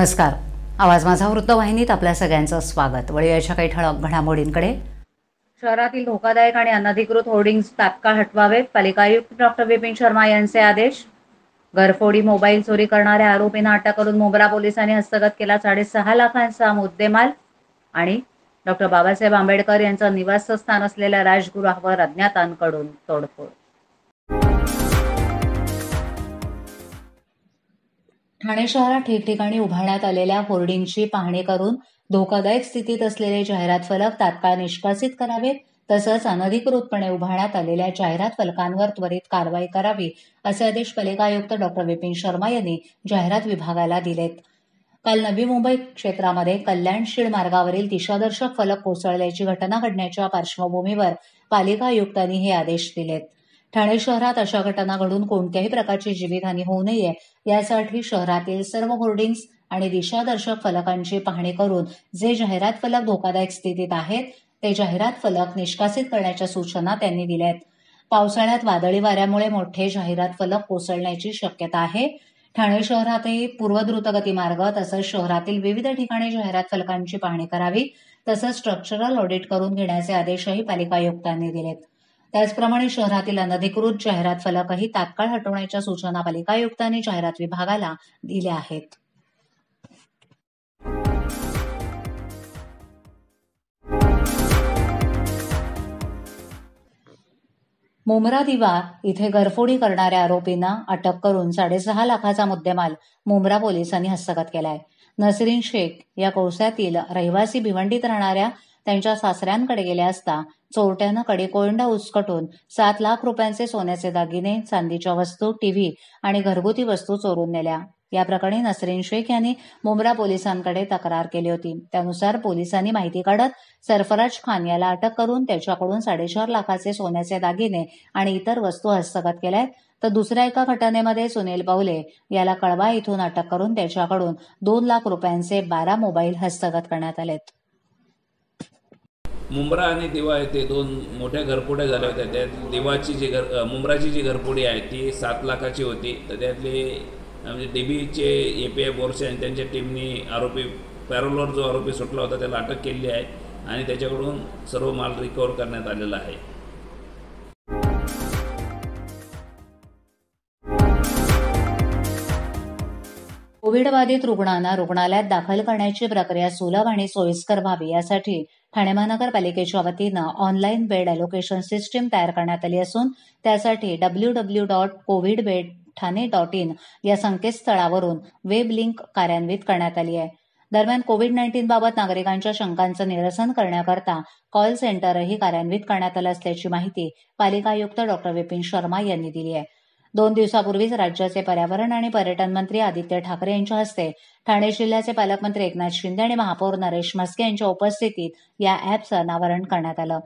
नमस्कार आवाज माझा वृत्तवाहिनीत आपल्या सगळ्यांचं स्वागत वळीयाच्या काही ठळक घडामोडींकडे शहरातील धोकादायक आणि अनधिकृत होर्डिंग्स तात्काळ हटवावेत पालिका आयुक्त डॉक्टर विपिन शर्मा यांचे आदेश घरफोडी मोबाईल चोरी करणाऱ्या आरोपींना अटक करून मोबरा पोलिसांनी हस्तगत केला साडेसहा लाखांचा मुद्देमाल आणि डॉक्टर बाबासाहेब आंबेडकर यांचं निवासस्थान असलेल्या राजगृहावर अज्ञातांकडून तोडफोड ठाणे शहरात ठिकठिकाणी उभारण्यात आलेल्या होर्डिंगची पाहणी करून धोकादायक स्थितीत असलेले जाहिरात फलक तात्काळ निष्कासित करावेत तसंच अनधिकृतपणे उभारण्यात आलेल्या जाहिरात फलकांवर त्वरित कारवाई करावी असे आदेश पालिका आयुक्त डॉक्टर विपिन शर्मा यांनी जाहिरात विभागाला दिलेत काल नवी मुंबई क्षेत्रामध्ये कल्याण मार्गावरील दिशादर्शक फलक कोसळल्याची घटना घडण्याच्या पार्श्वभूमीवर पालिका आयुक्तांनी हे आदेश दिलेत ठाणे शहरात अशा घटना घडून कोणत्याही प्रकारची जीवितहानी होऊ नये यासाठी शहरातील सर्व होर्डिंग्स आणि दिशादर्शक फलकांची पाहणी करून जे जाहिरात फलक धोकादायक स्थितीत आहेत ते जाहिरात फलक निष्कासित करण्याच्या सूचना त्यांनी दिल्या पावसाळ्यात वादळी वाऱ्यामुळे मोठे जाहिरात फलक कोसळण्याची शक्यता आहे ठाणे शहरातही पूर्वद्रुतगती मार्ग तसंच शहरातील विविध ठिकाणी जाहिरात फलकांची पाहणी करावी तसंच स्ट्रक्चरल ऑडिट करून घेण्याचे आदेशही पालिका आयुक्तांनी दिलेत त्याचप्रमाणे शहरातील अनधिकृत जाहिरात फलकही तात्काळ हटवण्याच्या सूचना पालिका आयुक्तांनी जाहिरात विभागाला दिल्या आहेत मुमरा दिवा इथे गरफोडी करणाऱ्या आरोपींना अटक करून साडेसहा लाखाचा मुद्देमाल मुमरा पोलिसांनी हस्तगत केलाय नसरीन शेख या कोळसातील रहिवासी भिवंडीत राहणाऱ्या त्यांच्या सासऱ्यांकडे गेले असता चोरट्यानं कोयंडा उचकटून सात लाख रुपयांचे सोन्याचे दागिने चांदीच्या वस्तू टीव्ही आणि घरगुती वस्तू चोरून नेल्या या प्रकरणी नसरीन शेख यांनी मुंब्रा पोलिसांकडे तक्रार केली होती त्यानुसार पोलिसांनी माहिती काढत सरफराज खान याला अटक करून त्याच्याकडून साडेचार लाखाचे सोन्याचे दागिने आणि इतर वस्तू हस्तगत केल्या तर दुसऱ्या एका घटनेमध्ये सुनील पावले याला कळवा इथून अटक करून त्याच्याकडून दोन लाख रुपयांचे बारा मोबाईल हस्तगत करण्यात आलेत मुंब्रा आणि दिवा येथे दोन मोठ्या घरपोड्या झाल्या होत्या त्यात दिवाची जी घर मुंब्राची जी घरपोडी आहे ती सात लाखाची होती तर त्यातले म्हणजे डीबीचे ए पी आय बोर्से आणि त्यांच्या टीमनी आरोपी पॅरोलवर जो आरोपी सुटला होता त्याला अटक केली आहे आणि त्याच्याकडून सर्व माल रिकवर करण्यात आलेला आहे कोविड बाधित रुग्णांना रुग्णालयात दाखल करण्याची प्रक्रिया सुलभ आणि सोयीस्कर व्हावी यासाठी ठाणे महानगरपालिकेच्या वतीनं ऑनलाईन बेड अलोकेशन सिस्टीम तयार करण्यात आली असून त्यासाठी W W dot Covid bed Thane dot in या संकेतस्थळावरून वेब लिंक कार्यान्वित करण्यात आली आहे दरम्यान कोविड नाईन्टीन बाबत नागरिकांच्या शंकांचं निरसन करण्याकरता कॉल सेंटरही कार्यान्वित करण्यात आलं असल्याची माहिती पालिका आयुक्त डॉक्टर विपिन शर्मा यांनी दिली आहे दोन दिवसापूर्वीच राज्याचे पर्यावरण आणि पर्यटन मंत्री आदित्य ठाकरे यांच्या हस्ते ठाणे जिल्ह्याचे पालकमंत्री एकनाथ शिंदे आणि महापौर नरेश म्हस्के यांच्या उपस्थितीत या अॅपचं अनावरण करण्यात आलं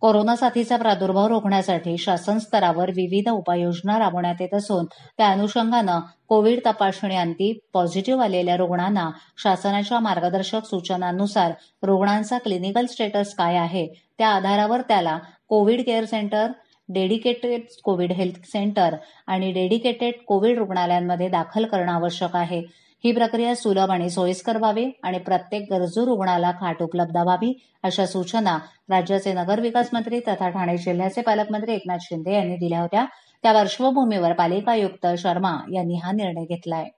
कोरोना साथीचा प्रादुर्भाव रोखण्यासाठी शासन स्तरावर विविध उपाययोजना राबवण्यात येत असून त्या अनुषंगानं कोविड तपासणी अंती पॉझिटिव्ह आलेल्या रुग्णांना शासनाच्या मार्गदर्शक सूचनांनुसार रुग्णांचा क्लिनिकल स्टेटस काय आहे त्या आधारावर त्याला Covid care centre dedicated Covid health centre आणि डेडिकेटेड कोविड रुग्णालयांमध्ये दाखल करणं आवश्यक आहे ही प्रक्रिया सुलभ आणि सोयीस्कर व्हावी आणि प्रत्येक गरजू रुग्णाला खाट उपलब्ध व्हावी अशा सूचना राज्याचे नगरविकास मंत्री तथा ठाणे जिल्ह्याचे पालकमंत्री एकनाथ शिंदे यांनी दिल्या होत्या त्या पार्श्वभूमीवर पालिका आयुक्त शर्मा यांनी हा निर्णय घेतला आहे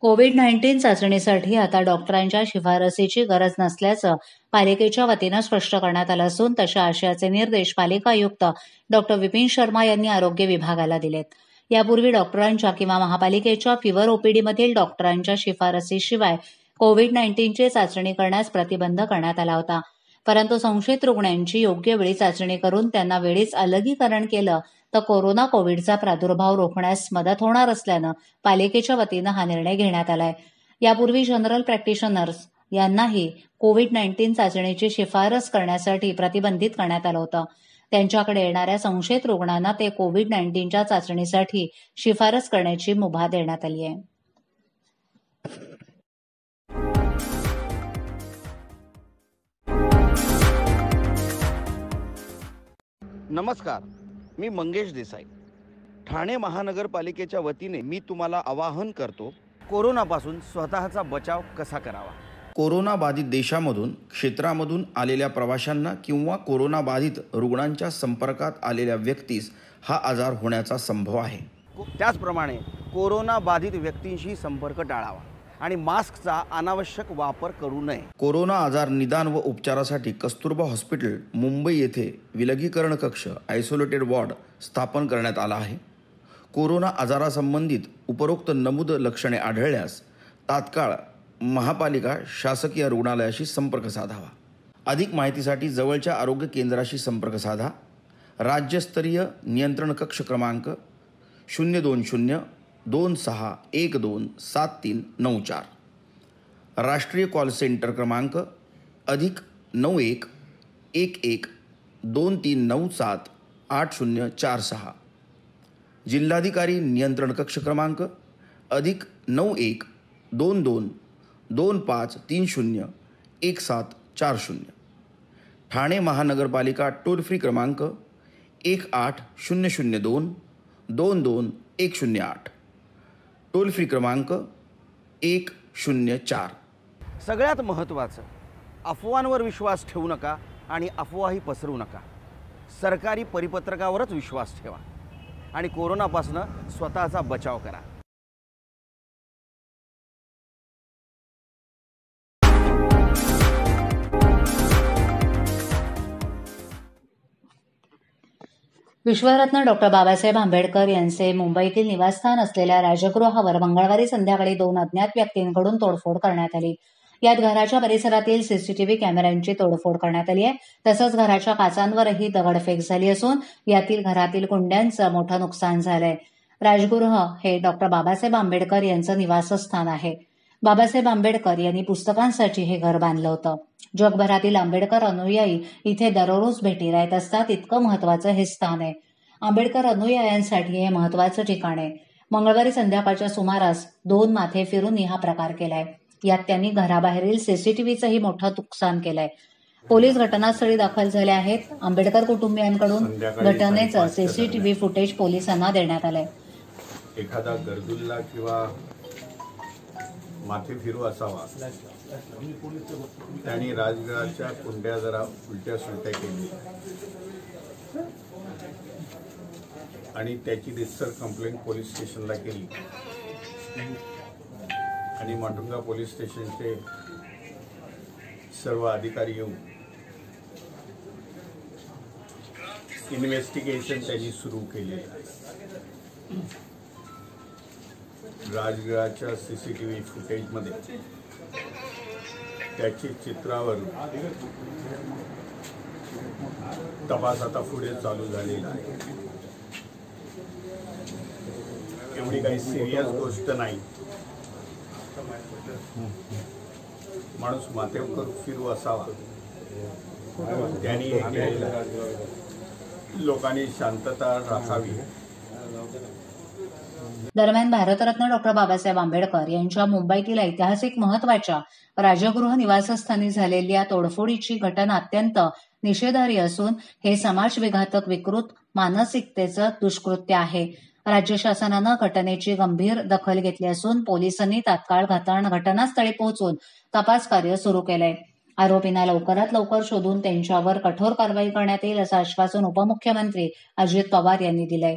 कोविड नाईन्टीन चाचणीसाठी आता डॉक्टरांच्या शिफारसीची गरज नसल्याचं पालिकेच्या वतीनं स्पष्ट करण्यात आलं असून तशा आशयाचे निर्देश पालिका आयुक्त डॉक्टर विपिन शर्मा यांनी आरोग्य विभागाला दिलेत यापूर्वी डॉक्टरांच्या किंवा महापालिकेच्या फिवर ओपीडीमधील डॉक्टरांच्या शिफारसीशिवाय कोविड नाईन्टीनची चाचणी करण्यास प्रतिबंध करण्यात आला होता परंतु संशयित रुग्णांची योग्य वेळी चाचणी करून त्यांना वेळीच अलगीकरण केलं तर कोरोना कोविडचा प्रादुर्भाव रोखण्यास मदत होणार असल्यानं पालिकेच्या वतीनं हा निर्णय घेण्यात आलाय यापूर्वी जनरल प्रॅक्टिशनर्स यांनाही कोविड नाईन्टीन चाचणीची शिफारस करण्यासाठी प्रतिबंधित करण्यात आलं होतं त्यांच्याकडे येणाऱ्या संशयित रुग्णांना ते कोविड नाईन्टीनच्या चाचणीसाठी शिफारस करण्याची मुभा देण्यात आली आहे नमस्कार मी मंगेश देसाई ठाणे महानगरपालिकेच्या वतीने मी तुम्हाला आवाहन करतो कोरोनापासून स्वतःचा बचाव कसा करावा कोरोनाबाधित देशामधून क्षेत्रामधून आलेल्या प्रवाशांना किंवा कोरोनाबाधित रुग्णांच्या संपर्कात आलेल्या व्यक्तीस हा आजार होण्याचा संभव आहे त्याचप्रमाणे कोरोनाबाधित व्यक्तींशी संपर्क टाळावा आणि मास्कचा अनावश्यक वापर करू नये कोरोना आजार निदान व उपचारासाठी कस्तुरबा हॉस्पिटल मुंबई येथे विलगीकरण कक्ष आयसोलेटेड वॉर्ड स्थापन करण्यात आला आहे कोरोना आजारासंबंधित उपरोक्त नमूद लक्षणे आढळल्यास तात्काळ महापालिका शासकीय रुग्णालयाशी संपर्क साधावा अधिक माहितीसाठी जवळच्या आरोग्य केंद्राशी संपर्क साधा राज्यस्तरीय नियंत्रण कक्ष क्रमांक शून्य दोन शून्य दोन सहा एक दोन सात तीन नऊ चार राष्ट्रीय कॉल सेंटर क्रमांक अधिक नऊ एक एक एक दोन तीन नऊ सात आठ शून्य चार सहा जिल्हाधिकारी नियंत्रण कक्ष क्रमांक अधिक नऊ एक दोन दोन दोन पाच तीन शून्य एक सात चार शून्य ठाणे महानगरपालिका टोल फ्री क्रमांक एक आठ शून्य शून्य दोन दोन दोन एक शून्य आठ टोल फ्री क्रमांक एक शून्य चार सगळ्यात महत्त्वाचं अफवांवर विश्वास ठेवू नका आणि अफवाही पसरू नका सरकारी परिपत्रकावरच विश्वास ठेवा आणि कोरोनापासून स्वतःचा बचाव करा विश्वरत्न डॉक्टर बाबासाहेब आंबेडकर यांचे मुंबईतील निवासस्थान असलेल्या राजगृहावर मंगळवारी संध्याकाळी दोन अज्ञात व्यक्तींकडून तोडफोड करण्यात आली यात घराच्या परिसरातील सीसीटीव्ही कॅमेऱ्यांची तोडफोड करण्यात आली आहे तसंच घराच्या काचांवरही दगडफेक झाली असून यातील घरातील कुंड्यांचं मोठं नुकसान झालंय राजगृह हे डॉक्टर बाबासाहेब आंबेडकर यांचं निवासस्थान आहे बाबासाहेब आंबेडकर यांनी पुस्तकांसाठी हे घर बांधलं होतं जगभरातील आंबेडकर अनुयायी इथे दररोज भेटीला येत असतात इतकं महत्वाचं हे स्थान आहे आंबेडकर अनुयायांसाठी हे महत्वाचं ठिकाण आहे मंगळवारी संध्याकाळच्या सुमारास दोन माथे फिरून हा प्रकार केलाय यात त्यांनी घराबाहेरील सीसीटीव्हीचंही मोठं नुकसान केलंय पोलीस घटनास्थळी दाखल झाले आहेत आंबेडकर कुटुंबियांकडून घटनेचं सीसीटीव्ही फुटेज पोलिसांना देण्यात आलंय एखादा गरजूला किंवा माथी फिरू असावा त्यांनी राजगडाच्या कुंड्या जरा उलट्या सुलट्या केली आणि त्याची रिस्टर कंप्लेंट पोलीस स्टेशनला केली आणि माटुंगा पोलीस स्टेशनचे सर्व अधिकारी येऊन इन्व्हेस्टिगेशन त्यांनी सुरू केले राजगडाच्या सी सी टी व्ही फुटेजमध्ये त्याची चित्रावर तपास आता पुढे चालू झालेला आहे एवढी काही सिरियस गोष्ट नाही माणूस माथेवर फिरू असावा त्यांनी लोकांनी शांतता राखावी दरम्यान भारतरत्न डॉक्टर बाबासाहेब आंबेडकर यांच्या मुंबईतील ऐतिहासिक महत्वाच्या राजगृह निवासस्थानी झालेल्या तोडफोडीची घटना अत्यंत निषेधार्ह असून हे समाजविघातक विकृत मानसिकतेचं दुष्कृत्य आहे राज्य शासनानं घटनेची गंभीर दखल घेतली असून पोलिसांनी तात्काळ घटनास्थळी पोहोचून तपास कार्य सुरू केलंय आरोपींना लवकरात लवकर शोधून त्यांच्यावर कठोर कारवाई करण्यात येईल असं आश्वासन उपमुख्यमंत्री अजित पवार यांनी दिलंय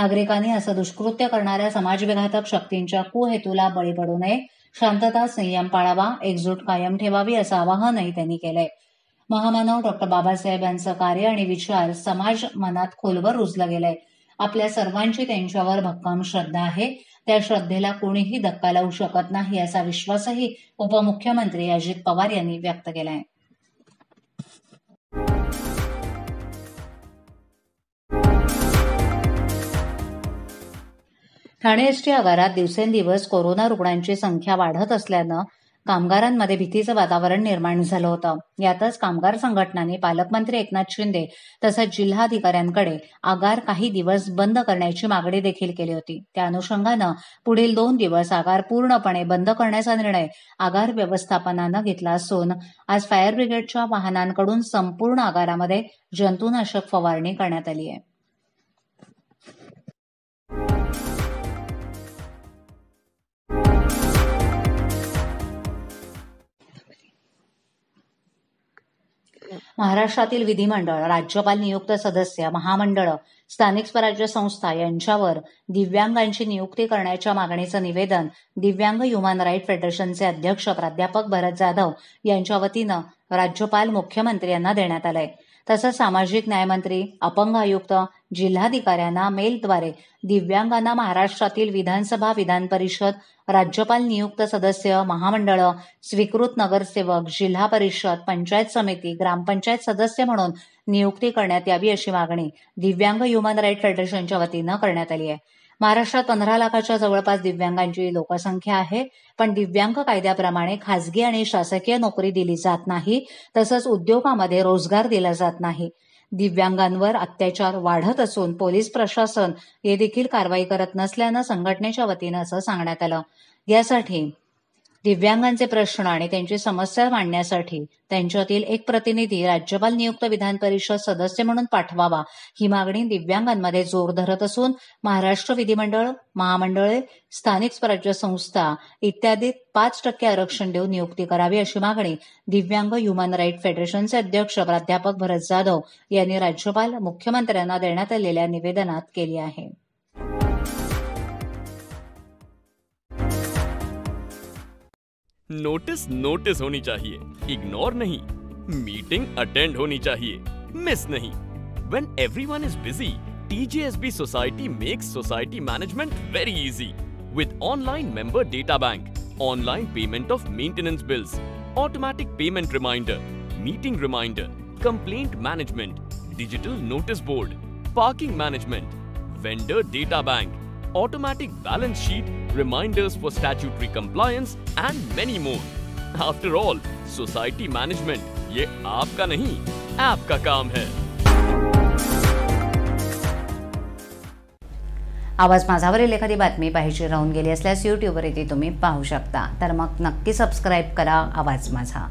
नागरिकांनी असं दुष्कृत्य करणाऱ्या समाजविघातक शक्तींच्या कुहेतूला बळी पडू नये शांतता संयम पाळावा एकजूट कायम ठेवावी असं आवाहनही त्यांनी केलंय महामानव डॉक्टर बाबासाहेब यांचं कार्य आणि विचार समाज मनात खोलवर रुजलं गेलंय आपल्या सर्वांची त्यांच्यावर भक्कम श्रद्धा आहे त्या श्रद्धेला कोणीही धक्का लावू शकत नाही असा विश्वासही उपमुख्यमंत्री अजित पवार यांनी व्यक्त केलाय ठाणे एसटी आगारात दिवसेंदिवस कोरोना रुग्णांची संख्या वाढत असल्यानं कामगारांमध्ये भीतीचं वातावरण निर्माण झालं होतं यातच कामगार संघटनांनी पालकमंत्री एकनाथ शिंदे तसंच जिल्हाधिकाऱ्यांकडे आगार काही दिवस बंद करण्याची मागणी देखील केली होती त्या अनुषंगानं पुढील दोन दिवस आगार पूर्णपणे बंद करण्याचा निर्णय आगार व्यवस्थापनानं घेतला असून आज फायर ब्रिगेडच्या वाहनांकडून संपूर्ण आगारामध्ये जंतुनाशक फवारणी करण्यात आली आहे महाराष्ट्रातील विधिमंडळ राज्यपाल नियुक्त सदस्य महामंडळ स्थानिक स्वराज्य संस्था यांच्यावर दिव्यांगांची नियुक्ती करण्याच्या मागणीचं निवेदन दिव्यांग ह्युमन राईट फेडरेशनचे अध्यक्ष प्राध्यापक भरत जाधव यांच्या वतीनं राज्यपाल मुख्यमंत्र्यांना देण्यात आलंय तसंच सामाजिक न्यायमंत्री अपंग आयुक्त जिल्हाधिकाऱ्यांना मेलद्वारे दिव्यांगांना महाराष्ट्रातील विधानसभा विधान परिषद राज्यपाल नियुक्त सदस्य महामंडळ स्वीकृत नगरसेवक जिल्हा परिषद पंचायत समिती ग्रामपंचायत सदस्य म्हणून नियुक्ती करण्यात यावी अशी मागणी दिव्यांग ह्युमन राईट फेडरेशनच्या वतीनं करण्यात आली आहे महाराष्ट्रात पंधरा लाखाच्या जवळपास दिव्यांगांची लोकसंख्या आहे पण दिव्यांग कायद्याप्रमाणे खासगी आणि शासकीय नोकरी दिली जात नाही तसंच उद्योगामध्ये रोजगार दिला जात नाही दिव्यांगांवर अत्याचार वाढत असून पोलीस प्रशासन हे देखील कारवाई करत नसल्यानं संघटनेच्या वतीनं असं सांगण्यात आलं यासाठी दिव्यांगांचे प्रश्न आणि त्यांची समस्या मांडण्यासाठी त्यांच्यातील एक प्रतिनिधी राज्यपाल नियुक्त विधान परिषद सदस्य म्हणून पाठवावा ही मागणी दिव्यांगांमध्ये जोर धरत असून महाराष्ट्र विधिमंडळ महामंडळे स्थानिक स्वराज्य संस्था इत्यादी पाच टक्के आरक्षण देऊन नियुक्ती करावी अशी मागणी दिव्यांग ह्युमन राईट फेडरेशनचे अध्यक्ष प्राध्यापक भरत जाधव यांनी राज्यपाल मुख्यमंत्र्यांना देण्यात आलेल्या निवेदनात केली आहे नोटिस नोटिस होनी चाहिए इग्नोर नहीं मीटिंग अटेंड होनी चाहिए मिस नहीं when everyone is busy, TJSB Society makes society management very easy with online member data bank, online payment of maintenance bills, automatic payment reminder, meeting reminder, complaint management, digital notice board, parking management, vendor data bank, automatic balance sheet, reminders for statutory compliance, and many more. After all, society management ये आपका नहीं आपका काम है आवाज माझावरील एखादी बातमी पाहिजे राहून गेली असल्यास युट्यूबवर ती तुम्ही पाहू शकता तर मग नक्की सबस्क्राईब करा आवाज माझा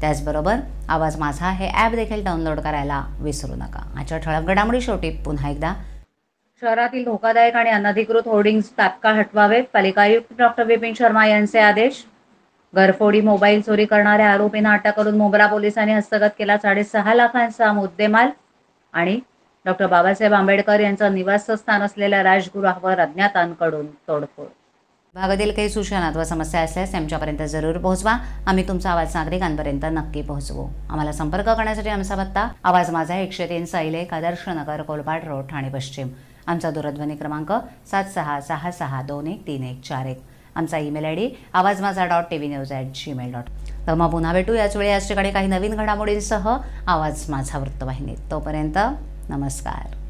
त्याचबरोबर आवाज माझा हे ॲप देखील डाउनलोड करायला विसरू नका आजच्या ठळक घडामोडी शेवटी पुन्हा एकदा शहरातील धोकादायक आणि अनधिकृत होर्डिंग्स तात्काळ हटवावेत पालिका आयुक्त डॉक्टर बिपिन शर्मा यांचे आदेश घरफोडी मोबाईल चोरी करणाऱ्या आरोपींना अटक करून मोगरा पोलिसांनी हस्तगत केला साडेसहा लाखांचा मुद्देमाल आणि डॉक्टर बाबासाहेब आंबेडकर यांचं निवासस्थान असलेल्या राजगृहावर अज्ञातांकडून तोडफोड भागातील काही सूचना अथवा समस्या असल्यास आमच्यापर्यंत जरूर पोहोचवा आम्ही तुमचा आवाज नागरिकांपर्यंत नक्की पोहोचवू आम्हाला संपर्क करण्यासाठी आमचा पत्ता आवाज माझा एकशे तीन साईले आदर्श नगर कोलपाड रोड ठाणे पश्चिम आमचा दूरध्वनी क्रमांक सात सहा सहा सहा दोन एक तीन एक चार एक आमचा ईमेल आय डी आवाज माझा dot T V news at Gmail dot तर मग पुन्हा भेटू याचवेळी याच ठिकाणी काही नवीन घडामोडींसह आवाज माझा वृत्तवाहिनीत तोपर्यंत नमस्कार